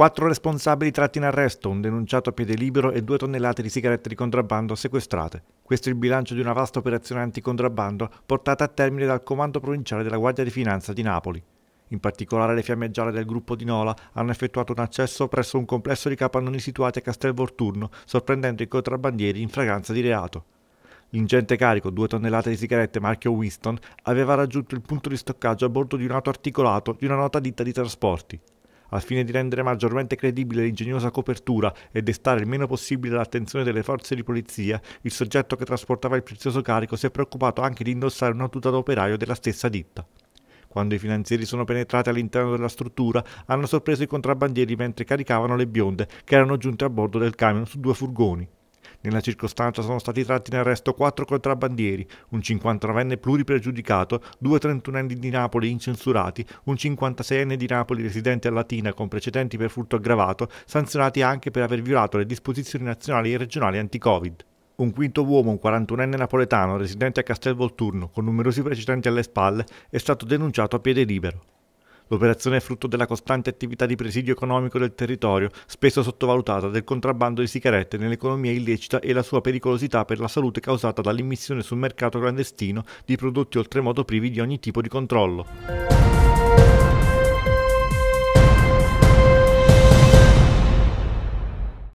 Quattro responsabili tratti in arresto, un denunciato a piede libero e due tonnellate di sigarette di contrabbando sequestrate. Questo è il bilancio di una vasta operazione anticontrabbando portata a termine dal Comando Provinciale della Guardia di Finanza di Napoli. In particolare le fiamme gialle del gruppo di Nola hanno effettuato un accesso presso un complesso di capannoni situati a Castel Volturno, sorprendendo i contrabbandieri in fragranza di reato. L'ingente carico, due tonnellate di sigarette marchio Winston, aveva raggiunto il punto di stoccaggio a bordo di un auto articolato di una nota ditta di trasporti. Al fine di rendere maggiormente credibile l'ingegnosa copertura e destare il meno possibile l'attenzione delle forze di polizia, il soggetto che trasportava il prezioso carico si è preoccupato anche di indossare una tuta d'operaio della stessa ditta. Quando i finanzieri sono penetrati all'interno della struttura, hanno sorpreso i contrabbandieri mentre caricavano le bionde che erano giunte a bordo del camion su due furgoni. Nella circostanza sono stati tratti in arresto quattro contrabbandieri, un 59enne pluripregiudicato, due 31enni di Napoli incensurati, un 56enne di Napoli residente a Latina con precedenti per furto aggravato, sanzionati anche per aver violato le disposizioni nazionali e regionali anti-Covid un quinto uomo, un 41enne napoletano residente a Castel Volturno, con numerosi precedenti alle spalle, è stato denunciato a piede libero. L'operazione è frutto della costante attività di presidio economico del territorio, spesso sottovalutata, del contrabbando di sigarette nell'economia illecita e la sua pericolosità per la salute causata dall'immissione sul mercato clandestino di prodotti oltremodo privi di ogni tipo di controllo.